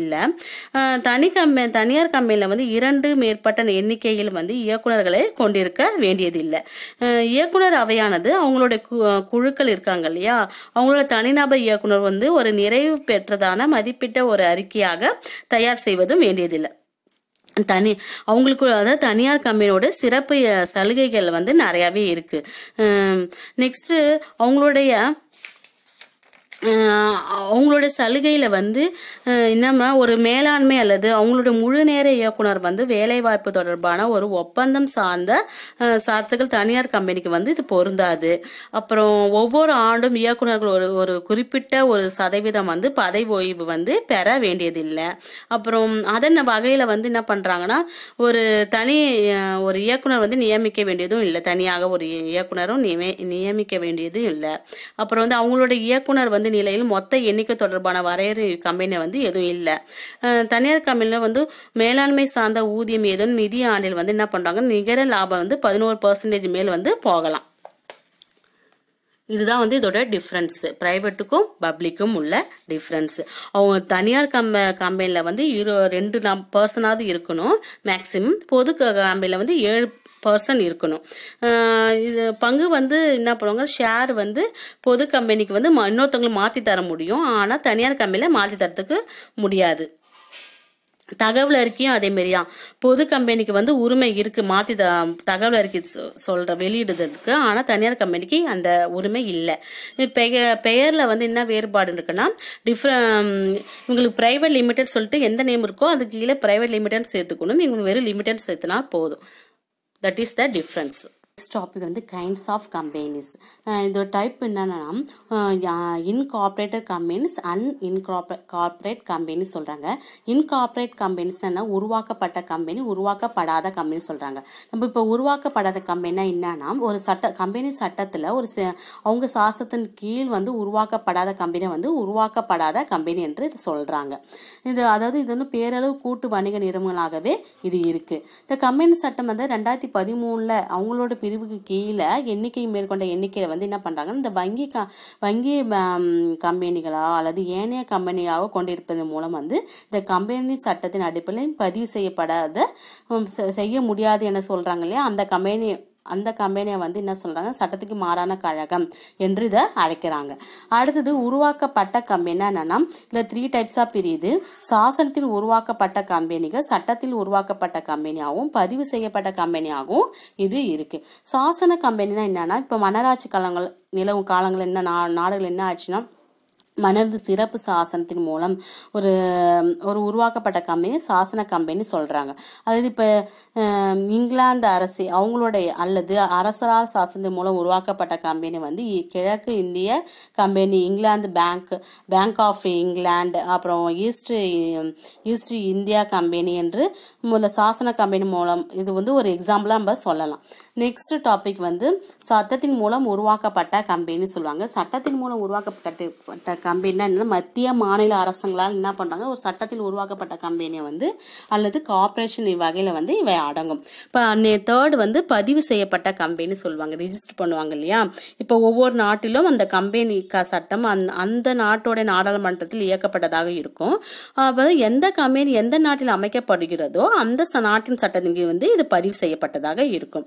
இல்லை தனி கம்பெனி தனியார் கம்பெனியில் வந்து இரண்டு மேற்பட்ட எண்ணிக்கையில் வந்து இயக்குநர்களை கொண்டிருக்க வேண்டியதில்லை இயக்குனர் அவையானது அவங்களுடைய குழுக்கள் இருக்காங்க இல்லையா அவங்களோட தனிநபர் இயக்குனர் வந்து ஒரு நிறைவு பெற்றதான மதிப்பிட்ட ஒரு அறிக்கையாக தயார் செய்வதும் வேண்டியதில்லை தனி அவங்களுக்கு அதாவது தனியார் கம்பெனியோட சிறப்பு சலுகைகள் வந்து நிறையாவே இருக்குது நெக்ஸ்ட்டு அவங்களுடைய அவங்களோட சலுகையில் வந்து என்னம்னா ஒரு மேலாண்மை அல்லது அவங்களோட முழு நேர இயக்குனர் வந்து வேலைவாய்ப்பு தொடர்பான ஒரு ஒப்பந்தம் சார்ந்த சார்த்துகள் தனியார் கம்பெனிக்கு வந்து இது பொருந்தாது அப்புறம் ஒவ்வொரு ஆண்டும் இயக்குநர்கள் ஒரு ஒரு குறிப்பிட்ட ஒரு சதவீதம் வந்து பதவி ஓய்வு வந்து பெற வேண்டியதில்லை அப்புறம் அதன் வகையில் வந்து என்ன பண்ணுறாங்கன்னா ஒரு தனி ஒரு இயக்குனர் வந்து நியமிக்க வேண்டியதும் இல்லை தனியாக ஒரு இயக்குனரும் நியமிக்க வேண்டியதும் இல்லை அப்புறம் வந்து அவங்களோட இயக்குனர் வந்து நிலையில் மொத்த எண்ணிக்கை தொடர்பான வரையறை கம்பெனி வந்து எதுவும் இல்லை தனியார் கம்பெனியில் வந்து மேலாண்மை சார்ந்த ஊதியம் ஏதும் நிதி ஆண்டில் வந்து என்ன பண்ணுறாங்க நிகர லாபம் வந்து பதினோரு பர்சன்டேஜ் மேல் வந்து போகலாம் இதுதான் வந்து இதோட டிஃப்ரென்ஸு ப்ரைவேட்டுக்கும் பப்ளிக்கும் உள்ள டிஃப்ரென்ஸு அவங்க தனியார் கம்ப கம்பெனியில் வந்து இரு ரெண்டு நம் பர்சனாவது இருக்கணும் மேக்ஸிமம் பொது கம்பெனியில் வந்து ஏழு பர்சன் இருக்கணும் இது பங்கு வந்து என்ன பண்ணுவாங்க ஷேர் வந்து பொது கம்பெனிக்கு வந்து இன்னொருத்தவங்களுக்கு மாற்றி தர முடியும் ஆனால் தனியார் கம்பெனியில் மாற்றி தரத்துக்கு முடியாது தகவல் அறிக்கையும் அதேமாரி பொது கம்பெனிக்கு வந்து உரிமை இருக்குது மாற்றி த தகவல் அறிக்கை சொல்கிற வெளியிடுறதுக்கு ஆனால் தனியார் கம்பெனிக்கு அந்த உரிமை இல்லை பெயர் பெயரில் வந்து என்ன வேறுபாடு இருக்குன்னா டிஃப்ரெண்ட் இவங்களுக்கு ப்ரைவேட் லிமிடெட் சொல்லிட்டு எந்த நேம் இருக்கோ அதுக்கு கீழே ப்ரைவேட் லிமிடெட் சேர்த்துக்கணும் இவங்க வெறும் லிமிடெட் சேர்த்துனா போதும் that is the difference next topic வந்து கைண்ட்ஸ் ஆஃப் கம்பெனிஸ் இதோட டைப் என்னென்னா incorporated companies un incorporate corporate companies சொல்கிறாங்க இன்கார்பரேட் என்ன உருவாக்கப்பட்ட கம்பெனி உருவாக்கப்படாத கம்பெனி சொல்கிறாங்க நம்ம இப்போ உருவாக்கப்படாத கம்பெனினா என்னன்னா ஒரு சட்ட கம்பெனி சட்டத்தில் ஒரு அவங்க சாசத்தின் கீழ் வந்து உருவாக்கப்படாத கம்பெனியை வந்து உருவாக்கப்படாத கம்பெனி என்று இது சொல்கிறாங்க இது அதாவது இது வந்து பேரளவு கூட்டு வணிக நிறுவனங்களாகவே இது இருக்குது இந்த கம்பெனி சட்டம் வந்து ரெண்டாயிரத்தி பதிமூணில் அவங்களோட பிரிவுக்கு கீழே எண்ணிக்கை மேற்கொண்ட எண்ணிக்கையில் வந்து என்ன பண்ணுறாங்கன்னா இந்த வங்கி க வங்கி கம்பெனிகளா அல்லது ஏனைய கம்பெனியாக கொண்டிருப்பதன் மூலம் வந்து இந்த கம்பெனி சட்டத்தின் அடிப்படையில் பதிவு செய்யப்படாத செய்ய முடியாது என சொல்கிறாங்க இல்லையா அந்த கம்பெனி அந்த கம்பெனியை வந்து என்ன சொல்கிறாங்க சட்டத்துக்கு மாறான கழகம் என்று இதை அழைக்கிறாங்க அடுத்தது உருவாக்கப்பட்ட கம்பெனி என்னென்னா இல்லை த்ரீ டைப்ஸாக பிரியுது சாசனத்தில் உருவாக்கப்பட்ட கம்பெனிகள் சட்டத்தில் உருவாக்கப்பட்ட கம்பெனியாகவும் பதிவு செய்யப்பட்ட கம்பெனியாகவும் இது இருக்குது சாசன கம்பெனினா என்னென்னா இப்போ மனராட்சி காலங்கள் நிலவும் காலங்கள் என்ன நா நாடுகள் என்ன ஆச்சுன்னா மணர்ந்து சிறப்பு சாசனத்தின் மூலம் ஒரு ஒரு உருவாக்கப்பட்ட கம்பெனி சாசன கம்பெனி சொல்கிறாங்க அதாவது இப்போ இங்கிலாந்து அரசு அவங்களுடைய அல்லது அரசரால் சாசனத்தின் மூலம் உருவாக்கப்பட்ட கம்பெனி வந்து கிழக்கு இந்திய company England bank bank of England அப்புறம் ஈஸ்ட் ஈஸ்ட் இந்தியா கம்பெனி என்று முதல்ல சாசன கம்பெனி மூலம் இது வந்து ஒரு எக்ஸாம்பிளாக நம்ம சொல்லலாம் நெக்ஸ்ட் டாபிக் வந்து சட்டத்தின் மூலம் உருவாக்கப்பட்ட கம்பெனி சொல்லுவாங்க சட்டத்தின் மூலம் உருவாக்கப்பட்ட கம்பெனி என்ன மத்திய மாநில அரசங்களால் என்ன பண்ணுறாங்க ஒரு சட்டத்தில் உருவாக்கப்பட்ட கம்பெனியை வந்து அல்லது கார்பரேஷன் வகையில் வந்து இவை அடங்கும் இப்போ தேர்ட் வந்து பதிவு செய்யப்பட்ட கம்பெனி சொல்லுவாங்க ரிஜிஸ்டர் பண்ணுவாங்க இல்லையா இப்போ ஒவ்வொரு நாட்டிலும் அந்த கம்பெனி க சட்டம் அந் அந்த நாட்டோட நாடாளுமன்றத்தில் இயக்கப்பட்டதாக இருக்கும் அதாவது எந்த கம்பெனி எந்த நாட்டில் அமைக்கப்படுகிறதோ அந்த நாட்டின் சட்டத்தின் வந்து இது பதிவு செய்யப்பட்டதாக இருக்கும்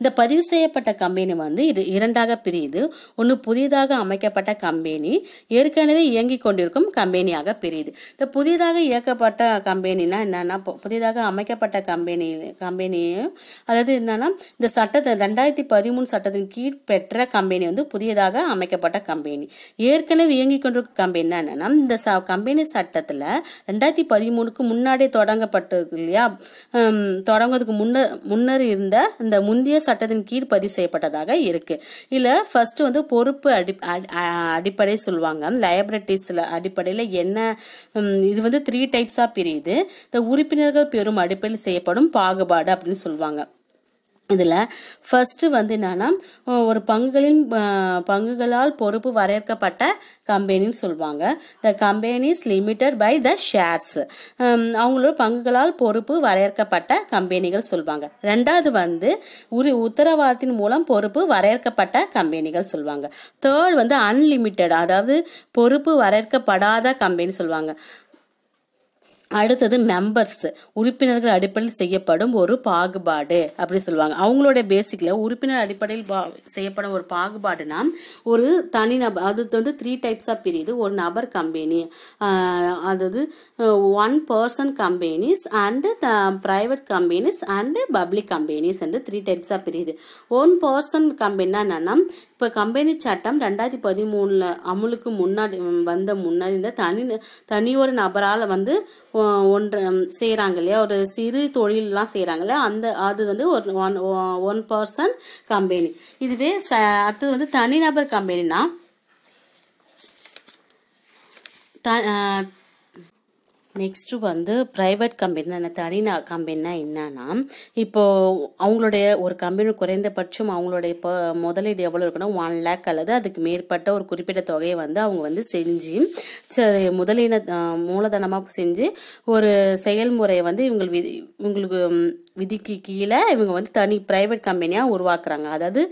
இந்த பதிவு செய்யப்பட்ட கம்பெனி வந்து இரண்டாக பிரியுது ஒன்று புதிதாக அமைக்கப்பட்ட கம்பெனி ஏற்கனவே இயங்கி கொண்டிருக்கும் கம்பெனியாக பிரியுது இந்த புதிதாக இயக்கப்பட்ட கம்பெனினா என்னன்னா புதிதாக அமைக்கப்பட்ட கம்பெனி கம்பெனியும் அதாவது என்னன்னா இந்த சட்டத்தை ரெண்டாயிரத்தி பதிமூணு சட்டத்தின் கீழ் பெற்ற கம்பெனி வந்து புதியதாக அமைக்கப்பட்ட கம்பெனி ஏற்கனவே இயங்கி கொண்டிருக்கும் கம்பெனினா என்னன்னா இந்த கம்பெனி சட்டத்தில் ரெண்டாயிரத்தி பதிமூணுக்கு முன்னாடி தொடங்கப்பட்டது இல்லையா தொடங்குறதுக்கு முன்னர் முன்னர் இருந்த இந்த முந்தைய சட்டத்தின் கீழ் பதிவு செய்யப்பட்டதாக இருக்கு இல்ல ஃபர்ஸ்ட் வந்து பொறுப்பு அடி அடிப்படை சொல்லுவாங்க லயபிலிட்டிஸ்ல அடிப்படையில் என்ன இது வந்து த்ரீ டைப்ஸா பிரியுது இந்த உறுப்பினர்கள் பெறும் அடிப்படையில் செய்யப்படும் பாகுபாடு அப்படின்னு சொல்லுவாங்க இதில் ஃபஸ்ட்டு வந்து என்னென்னா ஒரு பங்குகளின் பங்குகளால் பொறுப்பு வரையறுக்கப்பட்ட கம்பெனின்னு சொல்லுவாங்க the companies limited by the shares அவங்களோட பங்குகளால் பொறுப்பு வரையறுக்கப்பட்ட கம்பெனிகள் சொல்லுவாங்க ரெண்டாவது வந்து உரி உத்தரவாதத்தின் மூலம் பொறுப்பு வரையறுக்கப்பட்ட கம்பெனிகள் சொல்லுவாங்க தேர்ட் வந்து அன்லிமிட்டட் அதாவது பொறுப்பு வரையறுக்கப்படாத கம்பெனி சொல்லுவாங்க அடுத்தது மெம்பர்ஸ் உறுப்பினர்கள் அடிப்படையில் செய்யப்படும் ஒரு பாகுபாடு அப்படி சொல்லுவாங்க அவங்களோட பேசிக்கில் உறுப்பினர் அடிப்படையில் செய்யப்படும் ஒரு பாகுபாடுனா ஒரு தனிநபர் அது வந்து த்ரீ டைப்ஸாக பிரியுது ஒரு நபர் கம்பெனி அதாவது one person companies and private companies and public companies வந்து த்ரீ டைப்ஸாக பிரியுது ஒன் பர்சன் கம்பெனினா என்னென்னா இப்போ கம்பெனி சட்டம் ரெண்டாயிரத்தி பதிமூணில் அமுலுக்கு முன்னாடி வந்த முன்னாடி இந்த தனி தனி ஒரு நபரால் வந்து ஒன்று செய்கிறாங்க இல்லையா ஒரு சிறு தொழிலெலாம் செய்கிறாங்க இல்லையா அந்த அது வந்து ஒரு ஒன் ஒன் பர்சன் கம்பெனி இதுவே ச அடுத்தது வந்து தனிநபர் கம்பெனினா த நெக்ஸ்ட்டு வந்து ப்ரைவேட் கம்பெனி தனி கம்பெனினா என்னன்னா இப்போது அவங்களுடைய ஒரு கம்பெனி குறைந்தபட்சம் அவங்களுடைய இப்போ முதலீடு எவ்வளோ இருக்குன்னா ஒன் லேக் அல்லது அதுக்கு மேற்பட்ட ஒரு குறிப்பிட்ட தொகையை வந்து அவங்க வந்து செஞ்சு சரி முதலீன மூலதனமாக செஞ்சு ஒரு செயல்முறையை வந்து இவங்களுக்கு இவங்களுக்கு விதிக்கு கீழே இவங்க வந்து தனி ப்ரைவேட் கம்பெனியாக உருவாக்குறாங்க அதாவது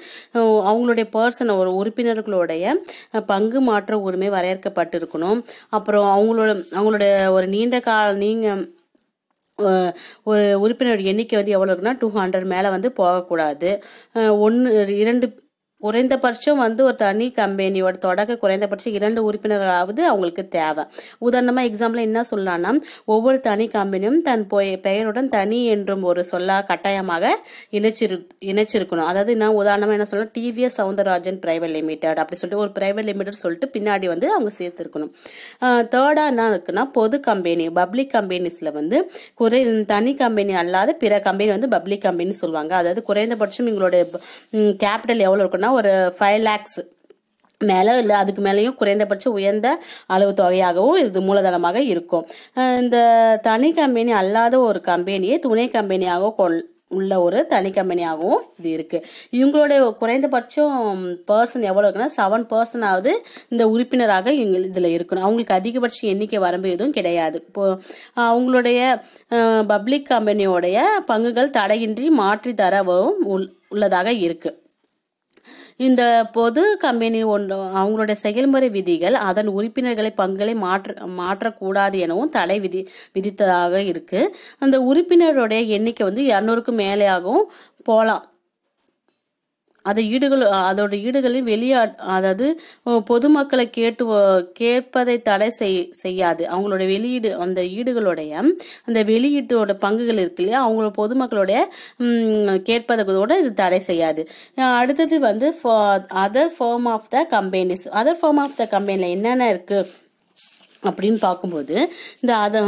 அவங்களுடைய பர்சன் ஒரு உறுப்பினர்களுடைய பங்கு மாற்ற உரிமை வரையறுக்கப்பட்டு இருக்கணும் அப்புறம் அவங்களோட அவங்களுடைய ஒரு நீண்ட கால நீங்கள் ஒரு உறுப்பினருடைய எண்ணிக்கை வந்து எவ்வளோ இருக்குன்னா டூ ஹண்ட்ரட் மேலே வந்து போகக்கூடாது ஒன்று இரண்டு குறைந்தபட்சம் வந்து ஒரு தனி கம்பெனியோட தொடக்க குறைந்தபட்சம் இரண்டு உறுப்பினர்களாவது அவங்களுக்கு தேவை உதாரணமாக எக்ஸாம்பிள் என்ன சொல்லலாம்னா ஒவ்வொரு தனி கம்பெனியும் தன் பெயருடன் தனி என்றும் ஒரு சொல்லா கட்டாயமாக இணைச்சிரு இணைச்சிருக்கணும் அதாவது நான் உதாரணமாக என்ன சொல்லணும் டிவிஎஸ் சவுந்தரராஜன் பிரைவேட் லிமிடெட் அப்படி சொல்லிட்டு ஒரு பிரைவேட் லிமிடெட் சொல்லிட்டு பின்னாடி வந்து அவங்க சேர்த்துருக்கணும் தேர்டாக என்ன இருக்குன்னா பொது கம்பெனி பப்ளிக் கம்பெனிஸில் வந்து குறை தனி கம்பெனி அல்லாத பிற கம்பெனி வந்து பப்ளிக் கம்பெனி சொல்லுவாங்க அதாவது குறைந்தபட்சம் எங்களுடைய கேபிட்டல் எவ்வளோ இருக்குன்னா பார்த்தோன்னா ஒரு ஃபைவ் லேக்ஸ் மேலே இல்லை அதுக்கு மேலேயும் குறைந்தபட்ச உயர்ந்த அளவு தொகையாகவும் இது மூலதனமாக இருக்கும் இந்த தனி கம்பெனி அல்லாத ஒரு கம்பெனியை துணை கம்பெனியாக கொள் உள்ள ஒரு தனி கம்பெனியாகவும் இது இருக்குது இவங்களுடைய குறைந்தபட்சம் பர்சன் எவ்வளோ இருக்குன்னா செவன் பர்சனாவது இந்த உறுப்பினராக இவங்க இதில் இருக்கணும் அவங்களுக்கு அதிகபட்ச எண்ணிக்கை வரம்பு எதுவும் கிடையாது இப்போ அவங்களுடைய பப்ளிக் கம்பெனியோடைய பங்குகள் தடையின்றி மாற்றி தரவும் உள்ளதாக இருக்குது இந்த பொது கம்பெனி ஒன்று அவங்களுடைய செயல்முறை விதிகள் அதன் உறுப்பினர்களை பங்களை மாற்ற மாற்றக்கூடாது எனவும் தடை விதி விதித்ததாக இருக்குது அந்த உறுப்பினருடைய எண்ணிக்கை வந்து இரநூறுக்கும் மேலேயாகவும் போகலாம் அதை ஈடுகள் அதோட ஈடுகளில் வெளியா அதாவது பொதுமக்களை கேட்டு கேட்பதை தடை செய் செய்யாது அவங்களோட வெளியீடு அந்த ஈடுகளுடைய அந்த வெளியீட்டோட பங்குகள் இருக்கு இல்லையா அவங்களோட பொதுமக்களுடைய கேட்பதோட இது தடை செய்யாது அடுத்தது வந்து other form of the companies other form of the கம்பெனியில் என்னென்ன இருக்குது அப்படின்னு பார்க்கும்போது இந்த அதை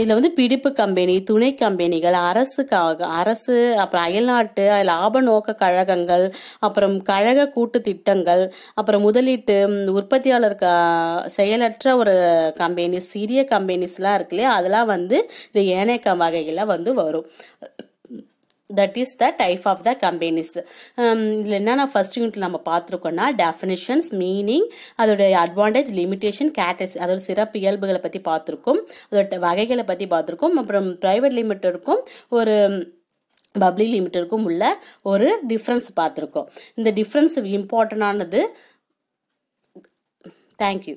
இதில் வந்து பிடிப்பு கம்பெனி துணை கம்பெனிகள் அரசு அரசு அப்புறம் அயல்நாட்டு லாப நோக்க கழகங்கள் அப்புறம் கழக கூட்டு திட்டங்கள் அப்புறம் முதலீட்டு உற்பத்தியாளர் க செயலற்ற ஒரு கம்பெனி சிறிய கம்பெனிஸ்லாம் இருக்கு இல்லையா அதெல்லாம் வந்து இந்த ஏனைய வகைகளில் வந்து வரும் that is the type of the companies இதில் என்னென்ன ஃபர்ஸ்ட் யூனிட்டில் நம்ம பார்த்துருக்கோன்னா டெஃபினிஷன்ஸ் மீனிங் அதோடைய அட்வான்டேஜ் லிமிட்டேஷன் கேட்டஸ் அதோட சிறப்பு இயல்புகளை பற்றி பார்த்துருக்கோம் அதோட வகைகளை பற்றி பார்த்துருக்கோம் அப்புறம் ப்ரைவேட் லிமிட்டருக்கும் ஒரு பப்ளிக் லிமிட்டருக்கும் உள்ள ஒரு டிஃப்ரென்ஸ் பார்த்துருக்கோம் இந்த டிஃப்ரென்ஸ் இம்பார்ட்டண்டானது தேங்க்யூ